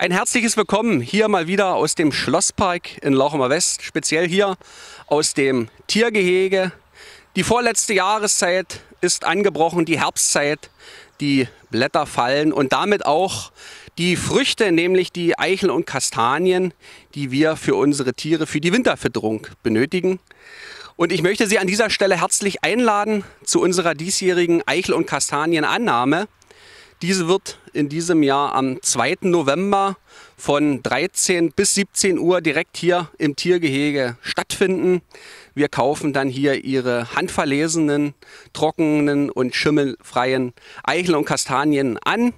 Ein herzliches Willkommen hier mal wieder aus dem Schlosspark in Lauchhammer West, speziell hier aus dem Tiergehege. Die vorletzte Jahreszeit ist angebrochen, die Herbstzeit, die Blätter fallen und damit auch die Früchte, nämlich die Eichel und Kastanien, die wir für unsere Tiere für die Winterfütterung benötigen. Und ich möchte Sie an dieser Stelle herzlich einladen zu unserer diesjährigen Eichel- und Kastanienannahme. Diese wird in diesem Jahr am 2. November von 13 bis 17 Uhr direkt hier im Tiergehege stattfinden. Wir kaufen dann hier ihre handverlesenen, trockenen und schimmelfreien Eicheln und Kastanien an.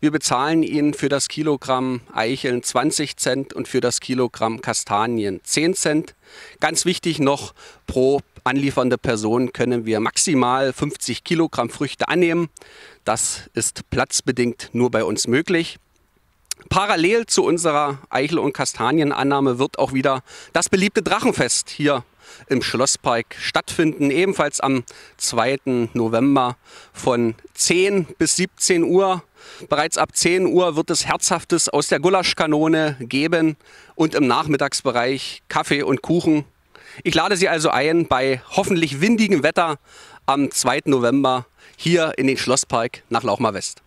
Wir bezahlen Ihnen für das Kilogramm Eicheln 20 Cent und für das Kilogramm Kastanien 10 Cent. Ganz wichtig noch, pro anliefernde Person können wir maximal 50 Kilogramm Früchte annehmen. Das ist platzbedingt nur bei uns möglich. Parallel zu unserer Eichel- und Kastanienannahme wird auch wieder das beliebte Drachenfest hier im Schlosspark stattfinden. Ebenfalls am 2. November von 10 bis 17 Uhr Bereits ab 10 Uhr wird es Herzhaftes aus der Gulaschkanone geben und im Nachmittagsbereich Kaffee und Kuchen. Ich lade Sie also ein, bei hoffentlich windigem Wetter am 2. November hier in den Schlosspark nach Lauchmar West.